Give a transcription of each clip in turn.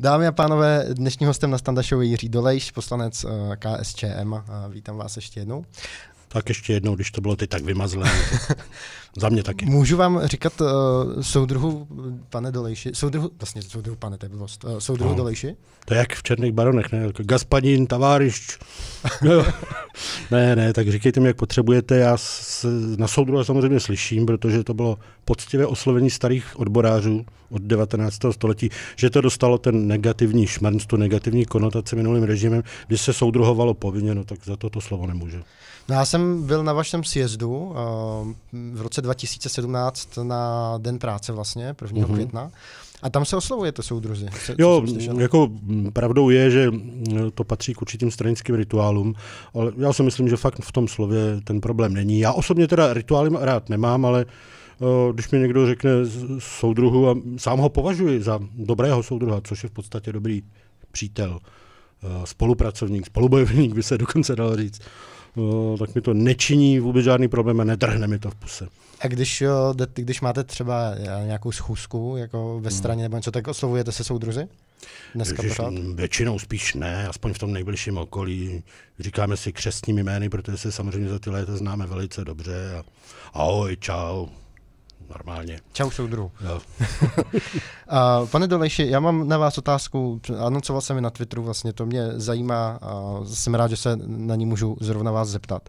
Dámy a pánové, dnešním hostem na Standa Show je Jiří Dolejš, poslanec eh, KSČM. Vítám vás ještě jednou. Tak ještě jednou, když to bylo ty tak vymazlé, Za mě taky. Můžu vám říkat uh, soudruhu pane Dolejši, soudruhu, vlastně soudruhu pane, to je uh, soudruhu no. Dolejši? To je jak v Černých baronech, ne? Jako, Gaspanín, Taváriš. no, ne, ne, tak říkejte mi, jak potřebujete. Já se, na soudruhu samozřejmě slyším, protože to bylo poctivé oslovení starých odborářů od 19. století, že to dostalo ten negativní šmrnc, tu negativní konotaci minulým režimem, když se soudruhovalo povinně, no tak za to to slovo nemůžu. No já jsem byl na vašem sjezdu eh, v roce 2017 na Den práce vlastně, 1. Mm-hmm. května. A tam se oslovujete soudruzi. Co, jo, co jako pravdou je, že eh, to patří k určitým stranickým rituálům, ale já si myslím, že fakt v tom slově ten problém není. Já osobně teda rituály rád nemám, ale eh, když mi někdo řekne soudruhu a sám ho považuji za dobrého soudruha, což je v podstatě dobrý přítel, Eh, spolupracovník, spolubojovník by se dokonce dalo říct, eh, tak mi to nečiní vůbec žádný problém a nedrhne mi to v puse. A když, eh, když máte třeba nějakou schůzku jako ve hmm. straně nebo něco, tak oslovujete se soudruzi? Dneska Ježiš, mm, Většinou spíš ne, aspoň v tom nejbližším okolí. Říkáme si křestními jmény, protože se samozřejmě za ty léta známe velice dobře. A ahoj, čau, normálně. Čau soudru. No. a, pane Dolejši, já mám na vás otázku, anoncoval jsem ji na Twitteru, vlastně to mě zajímá a jsem rád, že se na ní můžu zrovna vás zeptat.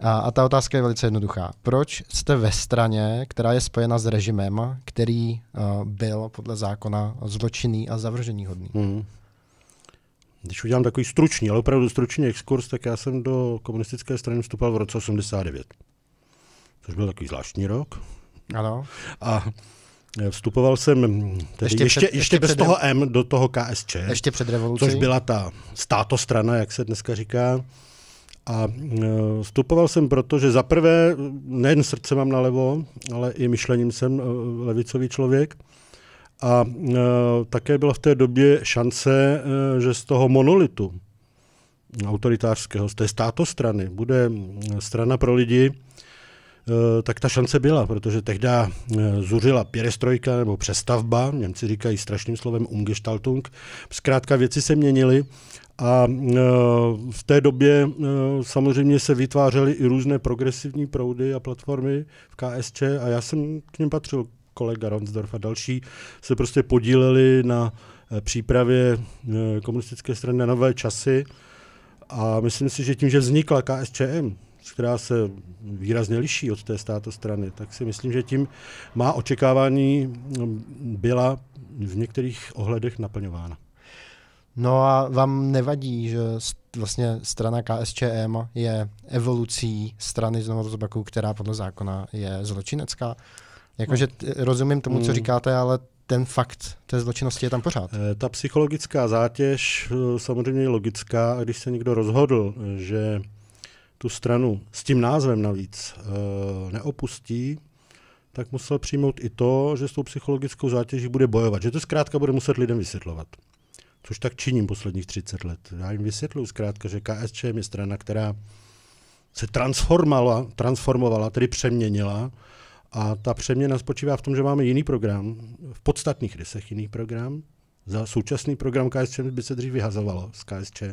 A, a ta otázka je velice jednoduchá. Proč jste ve straně, která je spojena s režimem, který uh, byl podle zákona zločinný a zavržený hodný? Mm. Když udělám takový stručný, ale opravdu stručný exkurs, tak já jsem do komunistické strany vstupoval v roce 89, což byl takový zvláštní rok. Ano. A Vstupoval jsem tedy ještě, ještě, před, ještě bez před, toho M do toho KSČ, ještě před revolucí. což byla ta státostrana, jak se dneska říká. A e, vstupoval jsem proto, že za prvé nejen srdce mám nalevo, ale i myšlením jsem e, levicový člověk. A e, také byla v té době šance, že z toho monolitu autoritářského, z té státostrany, bude strana pro lidi, Eh, tak ta šance byla, protože tehdy eh, zuřila pěrestrojka nebo přestavba, Němci říkají strašným slovem umgestaltung, zkrátka věci se měnily a eh, v té době samozřejmě se vytvářely i různé progresivní proudy a platformy v KSČ a já jsem k ním patřil, kolega Ronsdorf a další se prostě podíleli na přípravě komunistické strany na nové časy a myslím si, že tím, že vznikla KSČM, která se výrazně liší od té strany, tak si myslím, že tím má očekávání mm, byla v některých ohledech naplňována. No a vám nevadí, že vlastně strana KSČM je evolucí strany znovu zobaku, která podle zákona je zločinecká? Jakože no. rozumím tomu, co hmm. říkáte, ale ten fakt té zločinnosti je tam pořád. Eh, ta psychologická zátěž eh, samozřejmě je logická a když se někdo rozhodl, eh, že tu stranu s tím názvem navíc eh, neopustí, tak musel přijmout i to, že s tou psychologickou zátěží bude bojovat, že to zkrátka bude muset lidem vysvětlovat. Což tak činím posledních 30 let. Já jim vysvětluji zkrátka, že KSČM je strana, která se transformala, transformovala, tedy přeměnila. A ta přeměna spočívá v tom, že máme jiný program, v podstatných rysech jiný program. Za současný program KSČ by se dřív vyhazovalo z KSČ. Uh,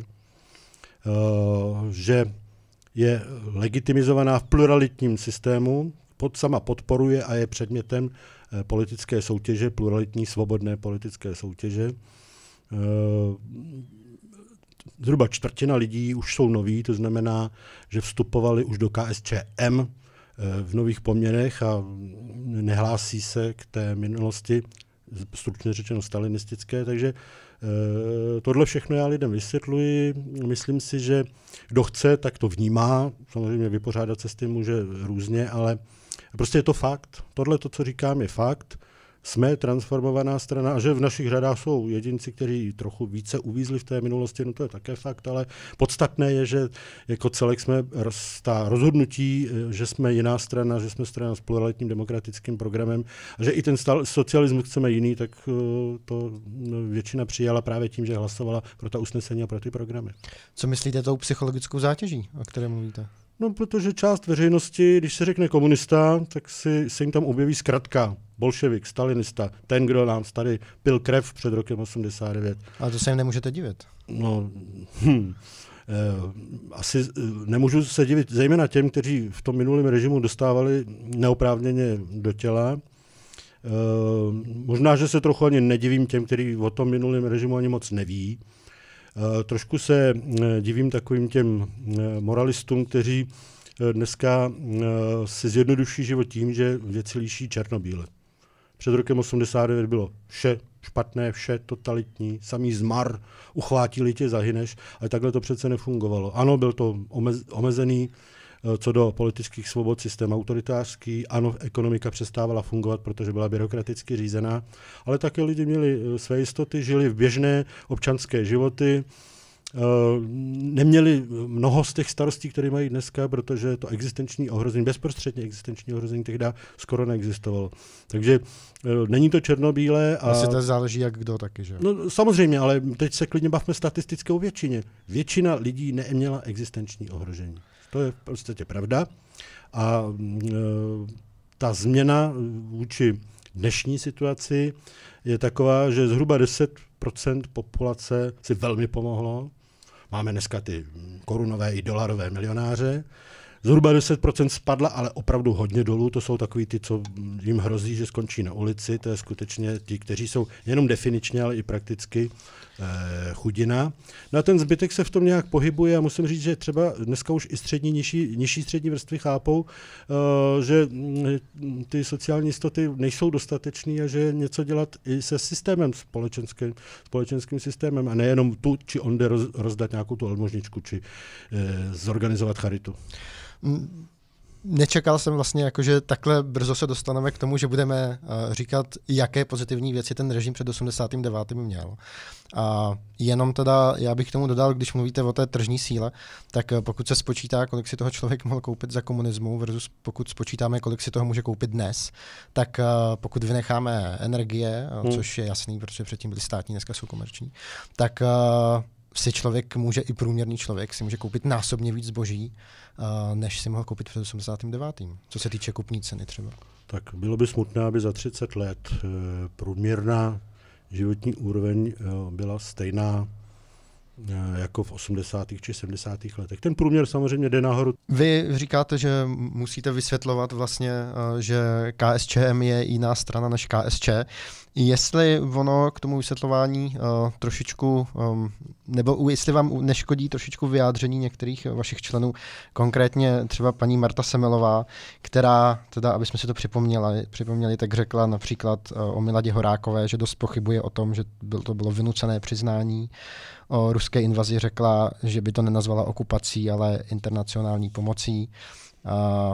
že je legitimizovaná v pluralitním systému, pod sama podporuje a je předmětem eh, politické soutěže, pluralitní svobodné politické soutěže. Eh, zhruba čtvrtina lidí už jsou noví, to znamená, že vstupovali už do KSČM eh, v nových poměrech a nehlásí se k té minulosti, stručně řečeno stalinistické, takže Eh, tohle všechno já lidem vysvětluji. Myslím si, že kdo chce, tak to vnímá. Samozřejmě vypořádat se s tím může různě, ale prostě je to fakt. Tohle, to, co říkám, je fakt jsme transformovaná strana a že v našich řadách jsou jedinci, kteří trochu více uvízli v té minulosti, no to je také fakt, ale podstatné je, že jako celek jsme ta rozhodnutí, že jsme jiná strana, že jsme strana s pluralitním demokratickým programem a že i ten stál socialismus chceme jiný, tak eh, to no, většina přijala právě tím, že hlasovala pro ta usnesení a pro ty programy. Co myslíte tou psychologickou zátěží, o které mluvíte? No, protože část veřejnosti, když se řekne komunista, tak si, se jim tam objeví zkratka bolševik, stalinista, ten, kdo nám tady pil krev před rokem 89. Ale to se jim nemůžete divit. No, hm. Eh, asi eh, nemůžu se divit zejména těm, kteří v tom minulém režimu dostávali neoprávněně do těla. Eh, možná, že se trochu ani nedivím těm, kteří o tom minulém režimu ani moc neví. Trošku se divím takovým těm moralistům, kteří dneska si zjednoduší život tím, že věci líší černobíle. Před rokem 89 bylo vše špatné, vše totalitní, samý zmar, uchvátili tě, zahyneš, ale takhle to přece nefungovalo. Ano, byl to omezený eh, co do politických svobod systém autoritářský. Ano, ekonomika přestávala fungovat, protože byla byrokraticky řízená, ale také lidi měli eh, své jistoty, žili v běžné občanské životy, Eh, neměli mnoho z těch starostí, které mají dneska, protože to existenční ohrožení, bezprostředně existenční ohrožení tehdy skoro neexistovalo. Takže eh, není to černobílé. A... se to záleží jak kdo taky, že? No, samozřejmě, ale teď se klidně bavme statistickou většině. Většina lidí neměla existenční ohrožení. To je v podstatě pravda. A eh, ta změna vůči dnešní situaci je taková, že zhruba 10 populace si velmi pomohlo, Máme dneska ty korunové i dolarové milionáře. Zhruba 10% spadla, ale opravdu hodně dolů. To jsou takový ty, co jim hrozí, že skončí na ulici. To je skutečně ti, kteří jsou jenom definičně, ale i prakticky Eh, chudina. No a ten zbytek se v tom nějak pohybuje a musím říct, že třeba dneska už i střední, nižší, nižší střední vrstvy chápou, eh, že mm, ty sociální jistoty nejsou dostatečné a že něco dělat i se systémem společenským, společenským systémem a nejenom tu či onde roz, rozdat nějakou tu almožničku či eh, zorganizovat charitu. Mm, nečekal jsem vlastně, jako, že takhle brzo se dostaneme k tomu, že budeme uh, říkat, jaké pozitivní věci ten režim před 89. měl. A jenom teda já bych tomu dodal, když mluvíte o té tržní síle, tak eh, pokud se spočítá, kolik si toho člověk mohl koupit za komunismu versus pokud spočítáme, kolik si toho může koupit dnes, tak uh, pokud vynecháme energie, hmm. což je jasný, protože předtím byly státní, dneska jsou komerční, tak uh, si člověk může, i průměrný člověk, si může koupit násobně víc zboží, uh, než si mohl koupit před 89. Co se týče kupní ceny třeba. Tak bylo by smutné, aby za 30 let eh, průměrná životní úroveň eh, byla stejná jako v 80. či 70. letech. Ten průměr samozřejmě jde nahoru. Vy říkáte, že musíte vysvětlovat vlastně, že KSČM je jiná strana než KSČ. Jestli ono k tomu vysvětlování uh, trošičku, um, nebo jestli vám neškodí trošičku vyjádření některých eh, vašich členů, konkrétně třeba paní Marta Semelová, která, teda, aby jsme si to připomněli, připomněli tak řekla například uh, o Miladě Horákové, že dost pochybuje o tom, že byl, to bylo vynucené přiznání. O ruské invazi řekla, že by to nenazvala okupací, ale internacionální pomocí. Uh,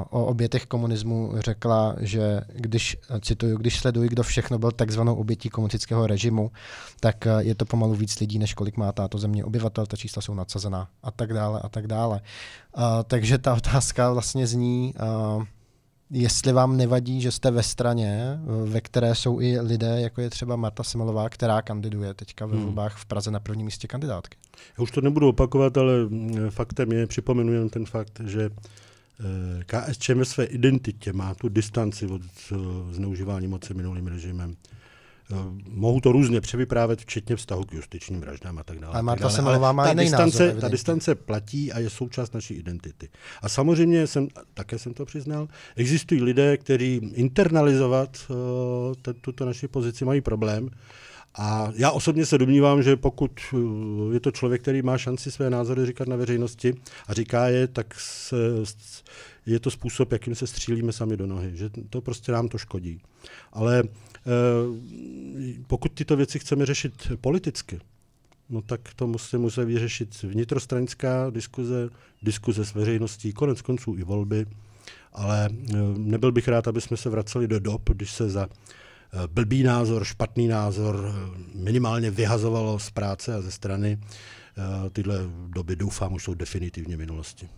o obětech komunismu řekla, že když, cituju, když sleduji, kdo všechno byl takzvanou obětí komunistického režimu, tak eh, je to pomalu víc lidí, než kolik má tato země obyvatel, ta čísla jsou nadsazená a tak dále a tak dále. A, takže ta otázka vlastně zní, a, eh, jestli vám nevadí, že jste ve straně, eh, ve které jsou i lidé, jako je třeba Marta Semelová, která kandiduje teďka ve hmm. volbách v Praze na prvním místě kandidátky. Já už to nebudu opakovat, ale mm, faktem je, připomenu jen ten fakt, že Eh, KSČM ve své identitě má tu distanci od eh, zneužívání moci minulým režimem. Eh, mohu to různě převyprávět, včetně vztahu k justičním vraždám a tak dále. Ale Marta se má ale ta distance, názor, ta distance platí a je součást naší identity. A samozřejmě, jsem, také jsem to přiznal, existují lidé, kteří internalizovat uh, tuto naši pozici mají problém. A já osobně se domnívám, že pokud eh, je to člověk, který má šanci své názory říkat na veřejnosti a říká je, tak se, je to způsob, jakým se střílíme sami do nohy, že to prostě nám to škodí. Ale eh, pokud tyto věci chceme řešit politicky, no tak to musí, musí vyřešit vnitrostranická diskuze, diskuze s veřejností, konec konců i volby, ale eh, nebyl bych rád, aby jsme se vraceli do dob, když se za blbý názor, špatný názor minimálně vyhazovalo z práce a ze strany. Eh, tyhle doby, doufám, už jsou definitivně minulosti.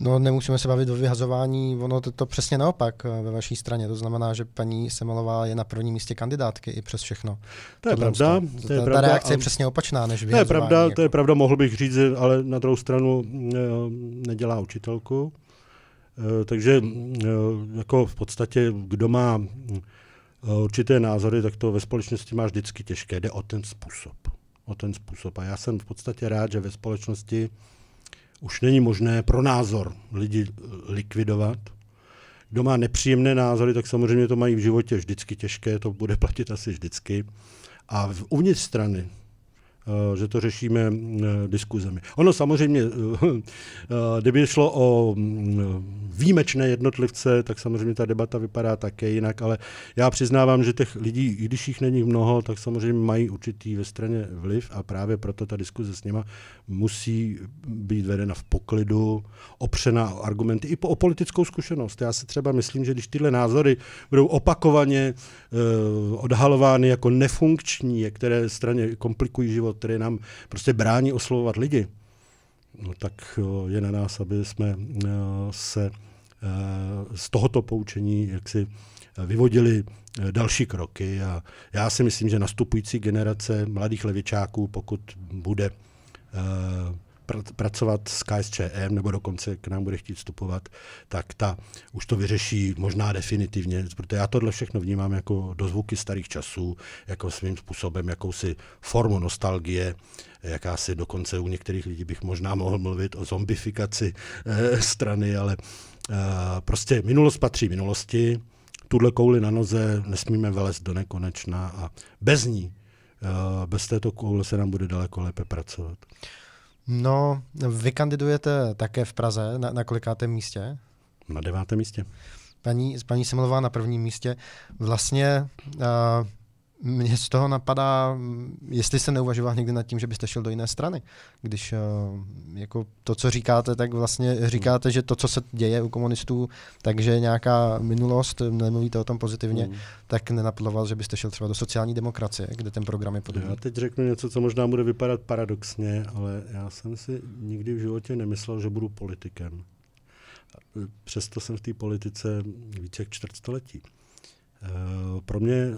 No, nemusíme se bavit o vyhazování, ono to, to přesně naopak eh, ve vaší straně. To znamená, že paní Semelová je na prvním místě kandidátky i přes všechno. To je Tohle pravda. To je ta, pravda. Ta reakce je přesně opačná než vyhazování. To je pravda, jako. to je jako. pravda, mohl bych říct, ale na druhou stranu eh, nedělá učitelku. Takže jako v podstatě, kdo má určité názory, tak to ve společnosti máš vždycky těžké. Jde o ten způsob. O ten způsob. A já jsem v podstatě rád, že ve společnosti už není možné pro názor lidi eh, likvidovat. Kdo má nepříjemné názory, tak samozřejmě to mají v životě vždycky těžké, to bude platit asi vždycky. A uvnitř strany Eh, že to řešíme eh, diskuzemi. Ono samozřejmě, eh, kdyby šlo o mm, výjimečné jednotlivce, tak samozřejmě ta debata vypadá také jinak, ale já přiznávám, že těch lidí, i když jich není mnoho, tak samozřejmě mají určitý ve straně vliv a právě proto ta diskuze s nima musí být vedena v poklidu, opřená o argumenty i po, o politickou zkušenost. Já si třeba myslím, že když tyhle názory budou opakovaně eh, odhalovány jako nefunkční, které straně komplikují život, který nám prostě brání oslovovat lidi, no, tak eh, je na nás, aby jsme eh, se eh, z tohoto poučení jaksi vyvodili další kroky a já si myslím, že nastupující generace mladých levičáků, pokud bude pr- pracovat s KSČM nebo dokonce k nám bude chtít vstupovat, tak ta už to vyřeší možná definitivně, protože já tohle všechno vnímám jako dozvuky starých časů, jako svým způsobem jakousi formu nostalgie, jakási dokonce u některých lidí bych možná mohl mluvit o zombifikaci eh, strany, ale eh, prostě minulost patří minulosti, tuhle kouli na noze nesmíme velest do nekonečna a bez ní, eh, bez této koule se nám bude daleko lépe pracovat. No, vy kandidujete také v Praze. Na, na kolikátém místě? Na devátém místě. Paní, paní Semlová na prvním místě. Vlastně uh, mě z toho napadá, jestli se neuvažoval někdy nad tím, že byste šel do jiné strany. Když eh, jako to, co říkáte, tak vlastně říkáte, že to, co se děje u komunistů, takže nějaká minulost, nemluvíte o tom pozitivně, mm. tak nenaploval, že byste šel třeba do sociální demokracie, kde ten program je podobný. Já teď řeknu něco, co možná bude vypadat paradoxně, ale já jsem si nikdy v životě nemyslel, že budu politikem. Přesto jsem v té politice více jak čtvrtstoletí. století. Eh, pro mě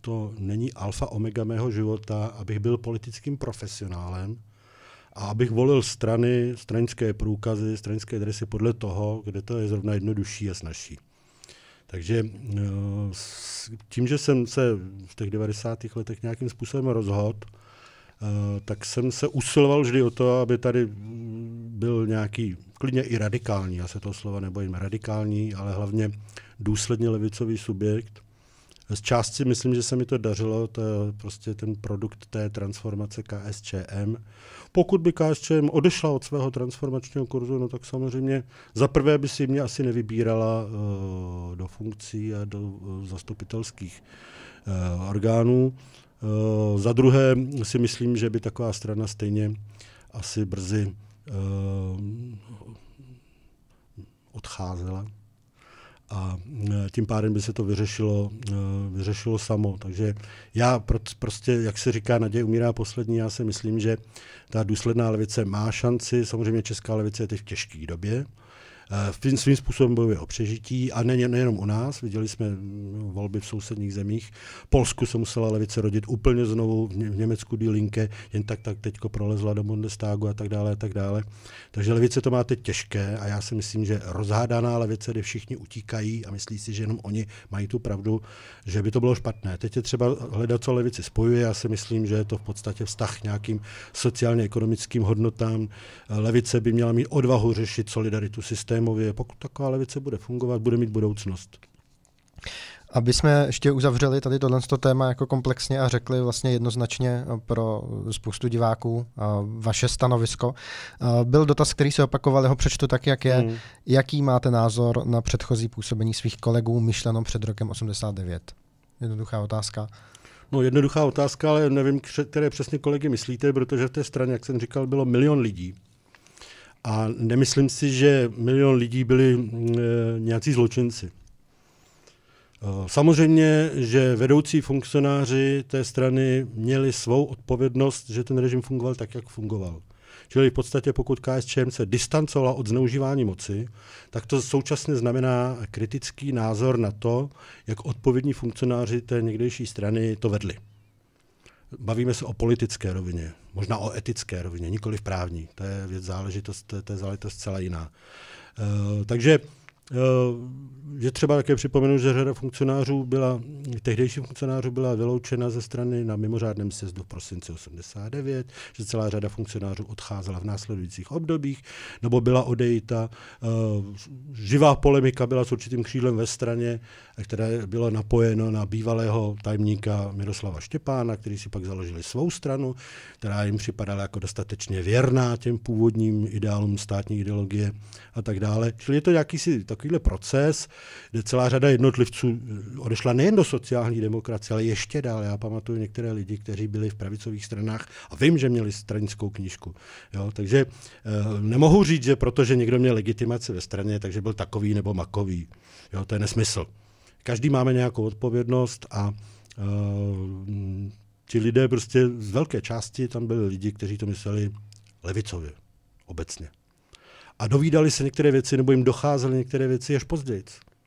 to není alfa omega mého života, abych byl politickým profesionálem a abych volil strany, stranické průkazy, stranické dresy podle toho, kde to je zrovna jednodušší a snažší. Takže eh, tím, že jsem se v těch 90. letech nějakým způsobem rozhodl, eh, tak jsem se usiloval vždy o to, aby tady byl nějaký, klidně i radikální, já se toho slova nebojím, radikální, ale hlavně důsledně levicový subjekt, z části myslím, že se mi to dařilo, to je prostě ten produkt té transformace KSČM. Pokud by KSČM odešla od svého transformačního kurzu, no tak samozřejmě za prvé by si mě asi nevybírala uh, do funkcí a do uh, zastupitelských uh, orgánů. Uh, za druhé si myslím, že by taková strana stejně asi brzy uh, odcházela a tím pádem by se to vyřešilo vyřešilo samo. Takže já prostě, jak se říká, naděje umírá poslední, já si myslím, že ta důsledná levice má šanci. Samozřejmě česká levice je teď v těžké době, Eh, svým způsobem bojuje o přežití a ne, nejenom u nás, viděli jsme no, volby v sousedních zemích. Polsku se musela levice rodit úplně znovu, v Německu Die Linke jen tak tak teďko prolezla do Bundestagu a tak dále a tak dále. Takže levice to máte těžké a já si myslím, že rozhádaná levice, kde všichni utíkají a myslí si, že jenom oni mají tu pravdu, že by to bylo špatné. Teď je třeba hledat, co levici spojuje. Já si myslím, že je to v podstatě vztah nějakým sociálně-ekonomickým hodnotám. Levice by měla mít odvahu řešit solidaritu systému systémově. Pokud taková levice bude fungovat, bude mít budoucnost. Aby jsme ještě uzavřeli tady tohle téma jako komplexně a řekli vlastně jednoznačně eh, pro spoustu diváků eh, vaše stanovisko. Eh, byl dotaz, který se opakoval, jeho přečtu tak, jak je. Hmm. Jaký máte názor na předchozí působení svých kolegů myšleno před rokem 89? Jednoduchá otázka. No jednoduchá otázka, ale nevím, které přesně kolegy myslíte, protože v té straně, jak jsem říkal, bylo milion lidí. A nemyslím si, že milion lidí byli e, nějací zločinci. E, samozřejmě, že vedoucí funkcionáři té strany měli svou odpovědnost, že ten režim fungoval tak, jak fungoval. Čili v podstatě pokud KSČM se distancovala od zneužívání moci, tak to současně znamená kritický názor na to, jak odpovědní funkcionáři té někdejší strany to vedli bavíme se o politické rovině, možná o etické rovině, nikoli v právní. To je věc záležitost, to je, to je záležitost celá jiná. Uh, takže Eh, že třeba také připomenu, že řada funkcionářů byla, tehdejších funkcionářů byla vyloučena ze strany na mimořádném sjezdu v prosinci 89, že celá řada funkcionářů odcházela v následujících obdobích, nebo byla odejita. Eh, živá polemika byla s určitým křídlem ve straně, které bylo napojeno na bývalého tajemníka Miroslava Štěpána, který si pak založili svou stranu, která jim připadala jako dostatečně věrná těm původním ideálům státní ideologie a tak dále. Čili je to jakýsi takovýhle proces, kde celá řada jednotlivců eh, odešla nejen do sociální demokracie, ale ještě dál. Já pamatuju některé lidi, kteří byli v pravicových stranách a vím, že měli stranickou knížku. Jo? Takže eh, nemohu říct, že protože někdo měl legitimaci ve straně, takže byl takový nebo makový. Jo? To je nesmysl. Každý máme nějakou odpovědnost a eh, ti lidé prostě z velké části tam byli lidi, kteří to mysleli levicově obecně a dovídali se některé věci, nebo jim docházely některé věci až později.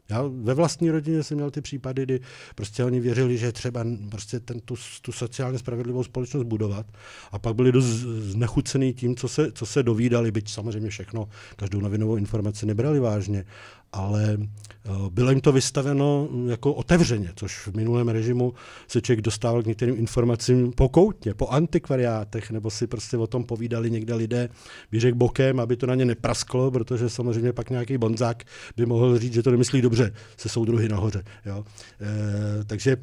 Já ve vlastní rodině jsem měl ty případy, kdy prostě oni věřili, že třeba prostě ten, tu, tu sociálně spravedlivou společnost budovat a pak byli dost znechucený tím, co se, co se dovídali, byť samozřejmě všechno, každou novinovou informaci nebrali vážně, ale Eh, bylo jim to vystaveno hm, jako otevřeně, což v minulém režimu se člověk dostával k některým informacím pokoutně, po antikvariátech, nebo si prostě o tom povídali někde lidé, bych bokem, aby to na ně neprasklo, protože samozřejmě pak nějaký bonzák by mohl říct, že to nemyslí dobře se soudruhy nahoře. Jo? E, takže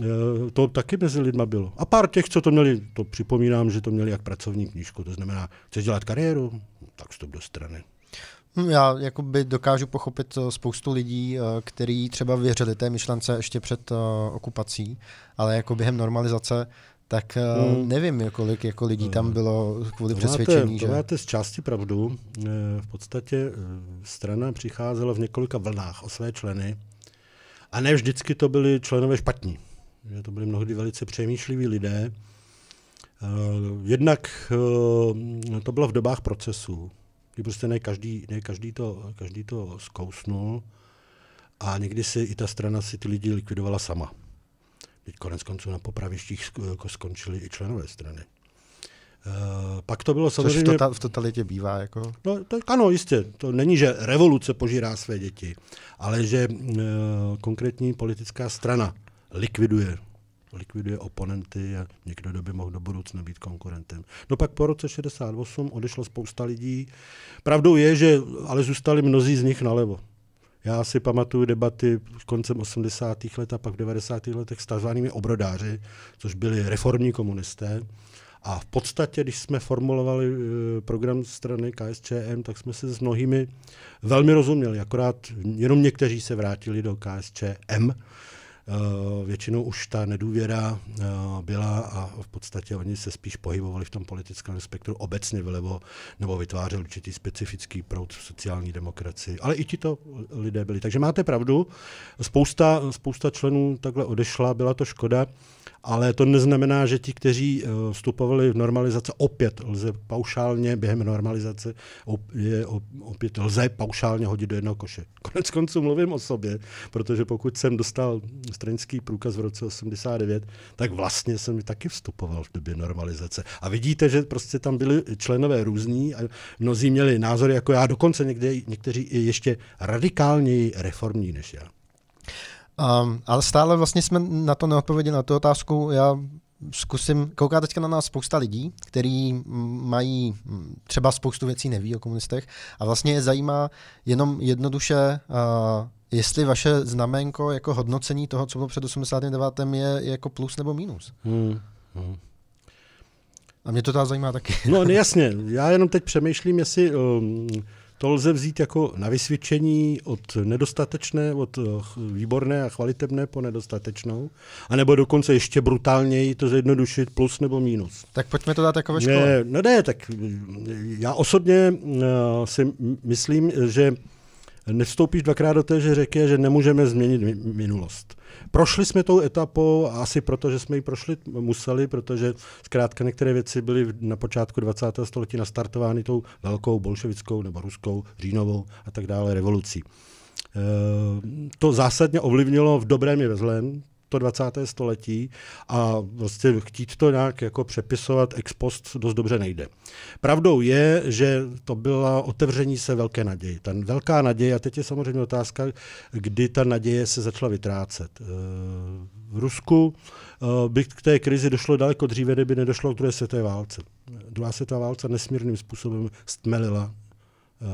eh, to taky mezi lidma bylo. A pár těch, co to měli, to připomínám, že to měli jak pracovní knížku, to znamená, chceš dělat kariéru, tak vstup do strany. Hm, já jakoby dokážu pochopit eh, spoustu lidí, eh, kteří třeba věřili té myšlence ještě před eh, okupací, ale jako během normalizace tak hmm. nevím, jako kolik jako lidí tam hmm. bylo kvůli to přesvědčení. Máte, že... To máte z části pravdu. V podstatě strana přicházela v několika vlnách o své členy a ne vždycky to byli členové špatní. To byli mnohdy velice přemýšliví lidé. Jednak to bylo v dobách procesu kdy prostě ne každý, ne každý, to, každý to zkousnul a někdy si i ta strana si ty lidi likvidovala sama. Teď konec konců na popravištích jako skončili i členové strany. Uh, pak to bylo samozřejmě... Což v, tota, v totalitě bývá jako... No to, ano, jistě. To není, že revoluce požírá své děti, ale že uh, konkrétní politická strana likviduje likviduje oponenty a někdo, kdo by mohl do budoucna být konkurentem. No pak po roce 68 odešlo spousta lidí. Pravdou je, že ale zůstali mnozí z nich nalevo. Já si pamatuju debaty koncem 80. let a pak v 90. letech s takzvanými obrodáři, což byli reformní komunisté. A v podstatě, když jsme formulovali eh, program strany KSČM, tak jsme se s mnohými velmi rozuměli, akorát jenom někteří se vrátili do KSČM, Eh, většinou už ta nedůvěra eh, byla a v podstatě oni se spíš pohybovali v tom politickém spektru obecně vlevo nebo vytvářeli určitý specifický proud v sociální demokracii. Ale i ti to lidé byli. Takže máte pravdu, spousta, spousta členů takhle odešla, byla to škoda ale to neznamená, že ti, kteří eh, vstupovali v normalizace, opět lze paušálně během normalizace, je, opět lze paušálně hodit do jednoho koše. Konec konců mluvím o sobě, protože pokud jsem dostal stranický průkaz v roce 89, tak vlastně jsem taky vstupoval v době normalizace. A vidíte, že prostě tam byli členové různí a mnozí měli názory jako já, dokonce někde, někteří ještě radikálněji reformní než já. Um, ale stále vlastně jsme na to neodpověděli, na tu otázku. Já zkusím, kouká teďka na nás spousta lidí, kteří mají hm, třeba spoustu věcí neví o komunistech a vlastně je zajímá jenom jednoduše, uh, jestli vaše znamenko jako hodnocení toho, co bylo před 89. je, je jako plus nebo minus. Hmm. Hmm. A mě to teda zajímá taky. No, no jasně, já jenom teď přemýšlím, jestli um, to lze vzít jako na vysvědčení od nedostatečné, od eh, výborné a chvalitebné po nedostatečnou, anebo dokonce ještě brutálněji to zjednodušit plus nebo minus. Tak pojďme to dát jako ve škole. Ne, no ne, tak eh, já osobně uh, si myslím, že nevstoupíš dvakrát do téže řeky, že nemůžeme změnit minulost. Prošli jsme tou etapou asi proto, že jsme ji prošli museli, protože zkrátka některé věci byly na počátku 20. století nastartovány tou velkou bolševickou nebo ruskou, říjnovou a tak dále revolucí. Ehm, to zásadně ovlivnilo v dobrém i ve zlém to 20. století a vlastně chtít to nějak jako přepisovat ex post dost dobře nejde. Pravdou je, že to byla otevření se velké naději. Ta velká naděje, a teď je samozřejmě otázka, kdy ta naděje se začala vytrácet. Eh, v Rusku eh, by k té krizi došlo daleko dříve, kdyby nedošlo k druhé světové válce. Druhá světová válce nesmírným způsobem stmelila eh,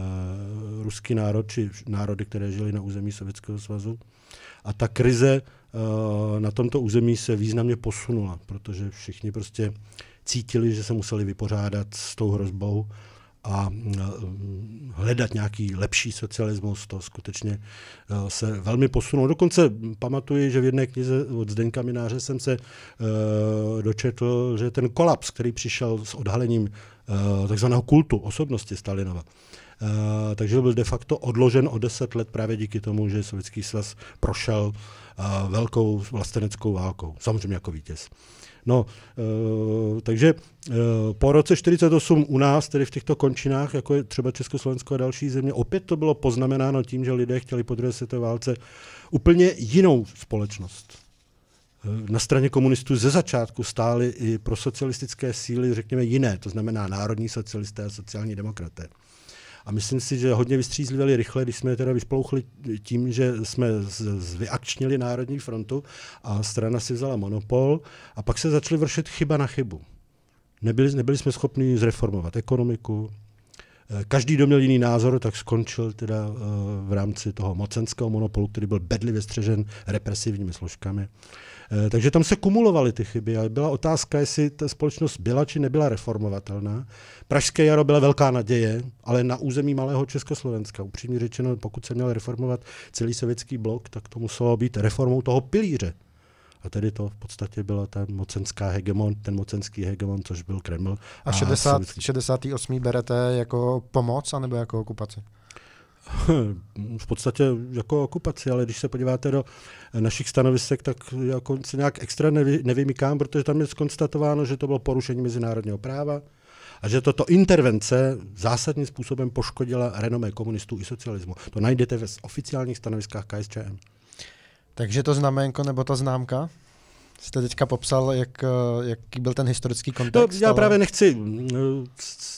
ruský národ, či národy, které žili na území Sovětského svazu. A ta krize Eh, na tomto území se významně posunula, protože všichni prostě cítili, že se museli vypořádat s tou hrozbou a eh, hledat nějaký lepší socialismus, to skutečně eh, se velmi posunulo. Dokonce pamatuji, že v jedné knize od Zdenka Mináře jsem se dočetl, že ten kolaps, který přišel s odhalením takzvaného kultu osobnosti Stalinova, Eh, takže byl de facto odložen o deset let právě díky tomu, že Sovětský svaz prošel eh, velkou vlasteneckou válkou, samozřejmě jako vítěz. No, e, takže e, po roce 48 u nás, tedy v těchto končinách, jako je třeba Československo a další země, opět to bylo poznamenáno tím, že lidé chtěli po druhé světové válce úplně jinou společnost. E, na straně komunistů ze začátku stály i pro socialistické síly, řekněme, jiné, to znamená národní socialisté a sociální demokraté. A myslím si, že hodně vystřízlivěli rychle, když jsme teda vyšplouchli tím, že jsme zvyakčnili Národní frontu a strana si vzala monopol a pak se začaly vršit chyba na chybu. Nebyli, nebyli jsme schopni zreformovat ekonomiku, Každý, kdo měl jiný názor, tak skončil teda eh, v rámci toho mocenského monopolu, který byl bedlivě střežen represivními složkami. Eh, takže tam se kumulovaly ty chyby a byla otázka, jestli ta společnost byla či nebyla reformovatelná. Pražské jaro byla velká naděje, ale na území malého Československa. Upřímně řečeno, pokud se měl reformovat celý sovětský blok, tak to muselo být reformou toho pilíře a tedy to v podstatě byla ta mocenská hegemon, ten mocenský hegemon, což byl Kreml. A, 60, 68. berete jako pomoc anebo jako okupaci? v podstatě jako okupaci, ale když se podíváte do našich stanovisek, tak jako se nějak extra nevy, nevymykám, protože tam je skonstatováno, že to bylo porušení mezinárodního práva a že toto intervence zásadním způsobem poškodila renomé komunistů i socialismu. To najdete ve oficiálních stanoviskách KSČM. Takže to znamenko nebo ta známka? Jste teďka popsal, jak, eh, jaký byl ten historický no, kontext. No, já ale... právě nechci eh,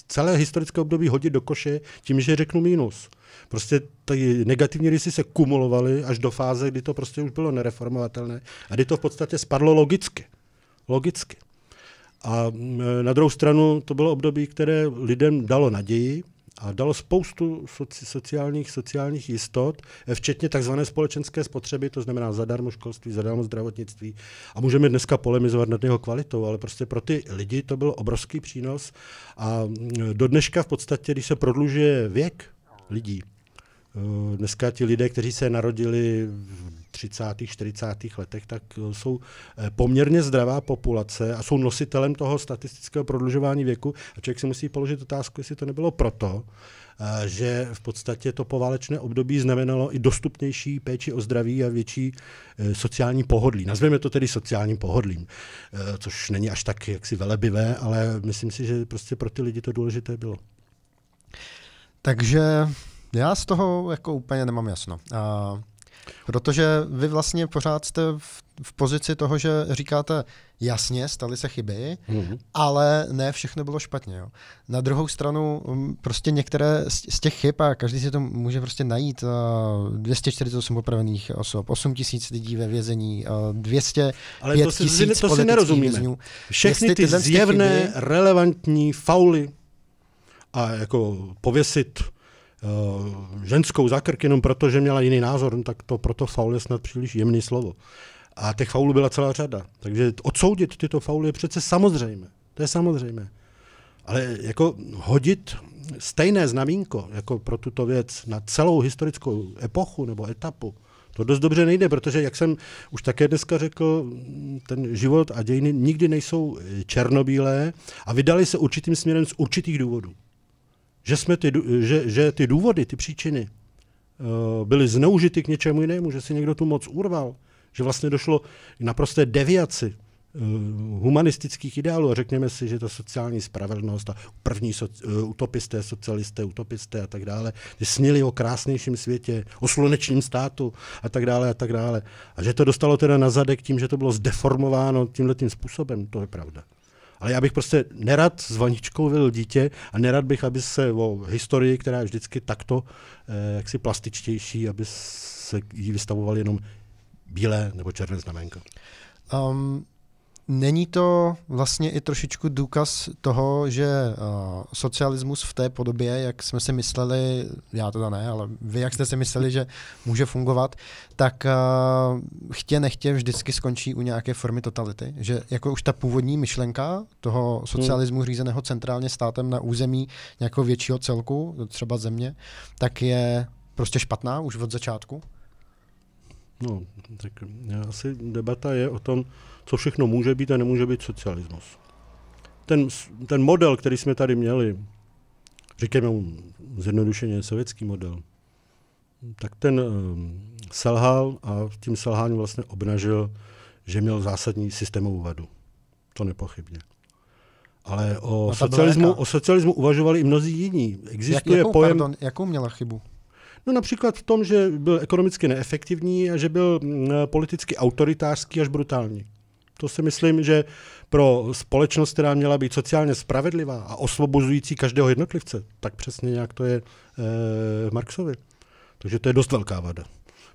celé historické období hodit do koše tím, že řeknu mínus. Prostě ty negativní rysy se kumulovaly až do fáze, kdy to prostě už bylo nereformovatelné a kdy to v podstatě spadlo logicky. Logicky. A mm, eh, na druhou stranu to bylo období, které lidem dalo naději, a dalo spoustu soci, sociálních, sociálních jistot, eh, včetně takzvané společenské spotřeby, to znamená zadarmo školství, zadarmo zdravotnictví. A můžeme dneska polemizovat nad jeho kvalitou, ale prostě pro ty lidi to byl obrovský přínos. A mm, do dneška v podstatě, když se prodlužuje věk lidí, Eh, dneska ti lidé, kteří se narodili v 30. 40. letech, tak eh, jsou eh, poměrně zdravá populace a jsou nositelem toho statistického prodlužování věku. A člověk si musí položit otázku, jestli to nebylo proto, že v podstatě to poválečné období znamenalo i dostupnější péči o zdraví a větší sociální pohodlí. Nazveme to tedy sociálním pohodlím, což není až tak jaksi velebivé, ale myslím si, že prostě pro ty lidi to důležité bylo. Takže já z toho jako úplně nemám jasno. A, protože vy vlastně pořád jste v, v pozici toho, že říkáte, jasně, staly se chyby, mm-hmm. ale ne všechno bylo špatně. Jo. Na druhou stranu prostě některé z těch chyb, a každý si to může prostě najít, 248 popravených osob, 8 tisíc lidí ve vězení, 200 Ale to si, to si nerozumíme. Vězňů. Všechny ty zjevné, chyby... relevantní fauly a jako pověsit Eh, ženskou za krk jenom proto, že měla jiný názor, no tak to proto faul je snad příliš jemný slovo. A těch faulů byla celá řada. Takže odsoudit tyto fauly je přece samozřejmé. To je samozřejmé. Ale jako hodit stejné znamínko jako pro tuto věc na celou historickou epochu nebo etapu, to dost dobře nejde, protože, jak jsem už také dneska řekl, ten život a dějiny nikdy nejsou černobílé a vydali se určitým směrem z určitých důvodů že, jsme ty, že, že ty důvody, ty příčiny eh, byly zneužity k něčemu jinému, že si někdo tu moc urval, že vlastně došlo k naprosté deviaci eh, humanistických ideálů a řekněme si, že ta sociální spravedlnost a první so, eh, utopisté, socialisté, utopisté a tak dále, ty snili o krásnějším světě, o slunečním státu a tak dále a tak dále. A že to dostalo teda na zadek tím, že to bylo zdeformováno tímhle tím způsobem, to je pravda. Ale já bych prostě nerad s vaničkou vil dítě a nerad bych, aby se o historii, která je vždycky takto eh, jaksi plastičtější, aby se jí vystavoval jenom bílé nebo černé znamenka. Um, Není to vlastně i trošičku důkaz toho, že uh, socialismus v té podobě, jak jsme si mysleli, já teda ne, ale vy, jak jste si mysleli, že může fungovat, tak uh, chtě nechtě vždycky skončí u nějaké formy totality. Že jako už ta původní myšlenka toho hmm. socialismu řízeného centrálně státem na území nějakého většího celku, třeba země, tak je prostě špatná už od začátku? No, tak eh, asi debata je o tom, co všechno může být a nemůže být socialismus. Ten, ten model, který jsme tady měli, říkám mu zjednodušeně sovětský model, tak ten eh, selhal a tím selháním vlastně obnažil, že měl zásadní systémovou vadu. To nepochybně. Ale o, no, socialismu, o socialismu uvažovali i mnozí jiní. Existuje Jak, jakou, pojem... Pardon, jakou měla chybu? No například v tom, že byl ekonomicky neefektivní a že byl mm, politicky autoritářský až brutální. To si myslím, že pro společnost, která měla být sociálně spravedlivá a osvobozující každého jednotlivce, tak přesně nějak to je e, Marxovi. Takže to je dost velká vada.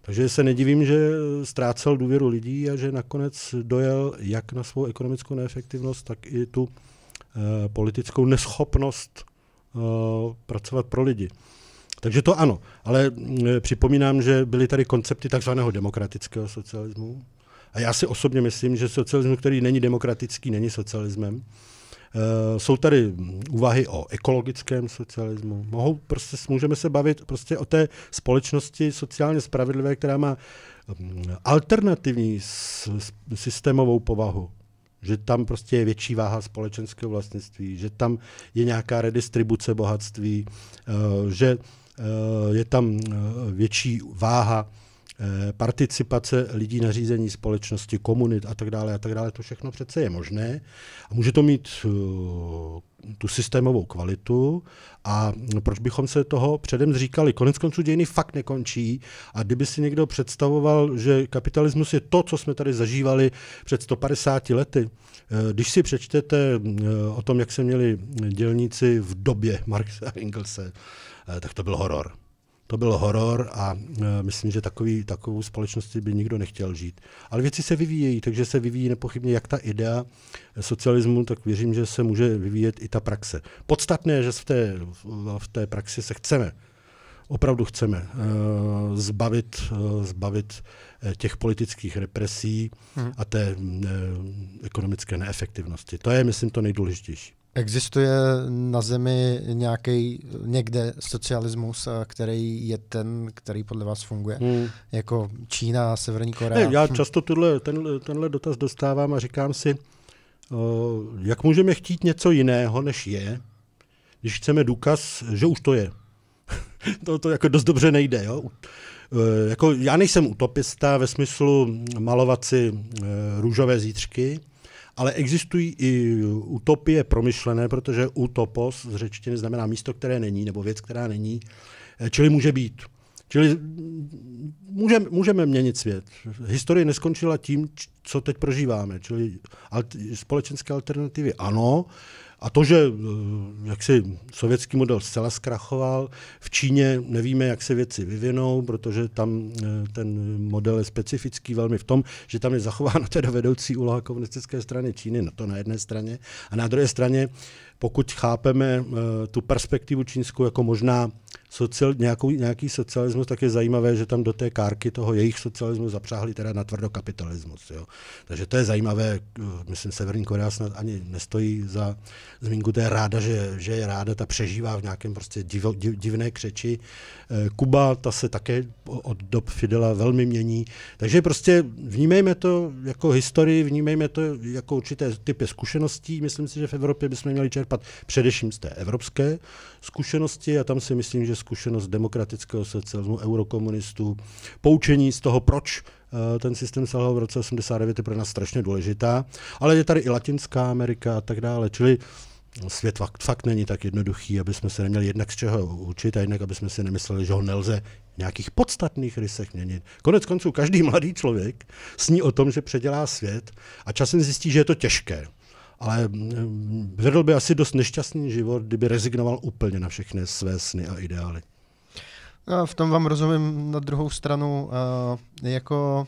Takže se nedivím, že ztrácel důvěru lidí a že nakonec dojel jak na svou ekonomickou neefektivnost, tak i tu e, politickou neschopnost e, pracovat pro lidi. Takže to ano, ale mm, připomínám, že byly tady koncepty takzvaného demokratického socialismu. A já si osobně myslím, že socialismus, který není demokratický, není socialismem. Eh, jsou tady mm, úvahy o ekologickém socialismu. Mohou, prostě, můžeme se bavit prostě o té společnosti sociálně spravedlivé, která má mm, alternativní s, s, systémovou povahu. Že tam prostě je větší váha společenského vlastnictví, že tam je nějaká redistribuce bohatství, eh, že Eh, je tam eh, větší váha eh, participace lidí na řízení společnosti, komunit a tak dále a tak dále, to všechno přece je možné a může to mít tu systémovou kvalitu a proč bychom se toho předem zříkali. Konec konců dějiny fakt nekončí a kdyby si někdo představoval, že kapitalismus je to, co jsme tady zažívali před 150 lety, když si přečtete o tom, jak se měli dělníci v době Marxa a Engelse, Eh, tak to byl horor. To byl horor a eh, myslím, že takový, takovou společnosti by nikdo nechtěl žít. Ale věci se vyvíjejí, takže se vyvíjí nepochybně jak ta idea socialismu, tak věřím, že se může vyvíjet i ta praxe. Podstatné je, že v té, v té praxi se chceme, opravdu chceme eh, zbavit, zbavit těch politických represí hmm. a té ekonomické neefektivnosti. To je, myslím, to nejdůležitější. Existuje na zemi nějaký někde socialismus, eh, který je ten, který podle vás funguje? Hmm. Jako Čína, Severní Korea? Ne, já hm. často tuto, ten, tenhle dotaz dostávám a říkám si, uh, jak můžeme chtít něco jiného, než je, když chceme důkaz, že už to je. to, to jako dost dobře nejde. Jo? Eh, jako já nejsem utopista ve smyslu malovat si růžové zítřky, ale existují i utopie promyšlené, protože utopos z řečtiny znamená místo, které není, nebo věc, která není, eh, čili může být. Čili mm, můžeme, můžeme měnit svět. Historie neskončila tím, co teď prožíváme. Čili společenské alternativy ano, a to, že eh, jak si sovětský model zcela zkrachoval, v Číně nevíme, jak se věci vyvinou, protože tam eh, ten model je specifický velmi v tom, že tam je zachována teda vedoucí úloha komunistické strany Číny, no to na jedné straně, a na druhé straně pokud chápeme eh, tu perspektivu čínskou jako možná social, nějakou, nějaký socialismus, tak je zajímavé, že tam do té kárky toho jejich socialismu zapřáhli teda na tvrdokapitalismus. Jo. Takže to je zajímavé, eh, myslím, Severní Korea snad ani nestojí za zmínku té ráda, že, že je ráda, ta přežívá v nějakém prostě div, div, divné křeči. Eh, Kuba, ta se také od dob Fidela velmi mění. Takže prostě vnímejme to jako historii, vnímejme to jako určité typy zkušeností. Myslím si, že v Evropě bychom měli čer čerpat především z té evropské zkušenosti a tam si myslím, že zkušenost demokratického socialismu, eurokomunistů, poučení z toho, proč eh, ten systém selhal v roce 89 je pro nás strašně důležitá, ale je tady i Latinská Amerika a tak dále, čili svět fakt, fakt není tak jednoduchý, aby jsme se neměli jednak z čeho učit a jednak, aby jsme si nemysleli, že ho nelze v nějakých podstatných rysech měnit. Konec konců každý mladý člověk sní o tom, že předělá svět a časem zjistí, že je to těžké ale mm, mm, vedl by asi dost nešťastný život, kdyby rezignoval úplně na všechny své sny a ideály. No, v tom vám rozumím na druhou stranu, eh, jako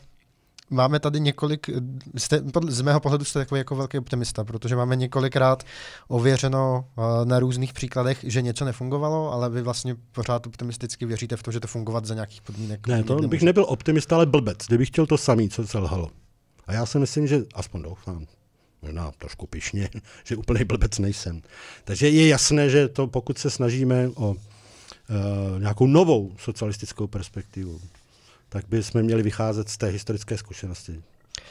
máme tady několik, jste, z mého pohledu jste takový jako velký optimista, protože máme několikrát ověřeno eh, na různých příkladech, že něco nefungovalo, ale vy vlastně pořád optimisticky věříte v to, že to fungovat za nějakých podmínek. Ne, to bych může. nebyl optimista, ale blbec, kdybych chtěl to samý, co se lhalo. A já si myslím, že, aspoň doufám, možná trošku pišně, že úplný blbec nejsem. Takže je jasné, že to, pokud se snažíme o e, nějakou novou socialistickou perspektivu, tak bychom měli vycházet z té historické zkušenosti.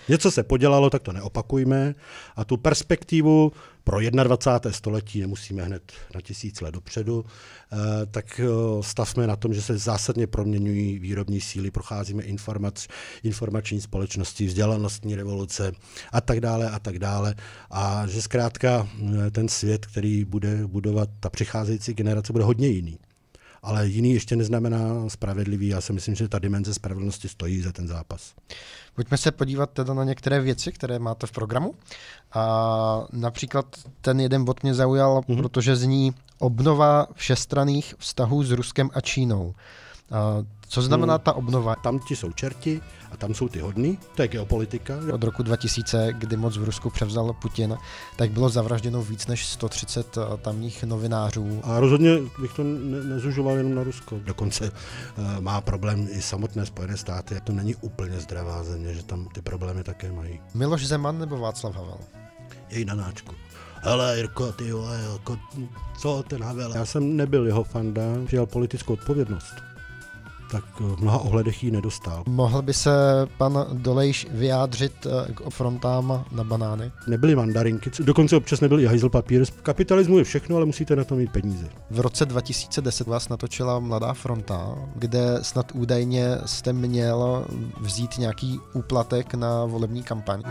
Něco se podělalo, tak to neopakujme. A tu perspektivu pro 21. století, nemusíme hned na tisíc let dopředu, eh, tak eh, stavme na tom, že se zásadně proměňují výrobní síly, procházíme informac, informační společnosti, vzdělanostní revoluce a tak dále a tak dále. A že zkrátka eh, ten svět, který bude budovat ta přicházející generace, bude hodně jiný ale jiný ještě neznamená spravedlivý. Já si myslím, že ta dimenze spravedlnosti stojí za ten zápas. Pojďme se podívat teda na některé věci, které máte v programu. A například ten jeden bod mě zaujal, mm-hmm. protože zní obnova všestraných vztahů s Ruskem a Čínou. Co znamená hmm. ta obnova? Tam ti jsou čerti a tam jsou ty hodní, to je geopolitika. Od roku 2000, kdy moc v Rusku převzal Putin, tak bylo zavražděno víc než 130 eh, tamních novinářů. A rozhodně bych to ne- nezužoval jenom na Rusko. Dokonce uh, má problém i samotné Spojené státy. To není úplně zdravá země, že tam ty problémy také mají. Miloš Zeman nebo Václav Havel? Její nanáčku. náčku hele Jirko, ty vole, jako, co ten Havel. Já jsem nebyl jeho fanda, přijal politickou odpovědnost tak eh, v mnoha ohledech ji nedostal. Mohl by se pan Dolejš vyjádřit eh, k frontám na banány? Nebyly mandarinky, dokonce občas nebyl i hajzl papír. kapitalismu je všechno, ale musíte na to mít peníze. V roce 2010 vás natočila Mladá fronta, kde snad údajně jste měl vzít nějaký úplatek na volební kampaň.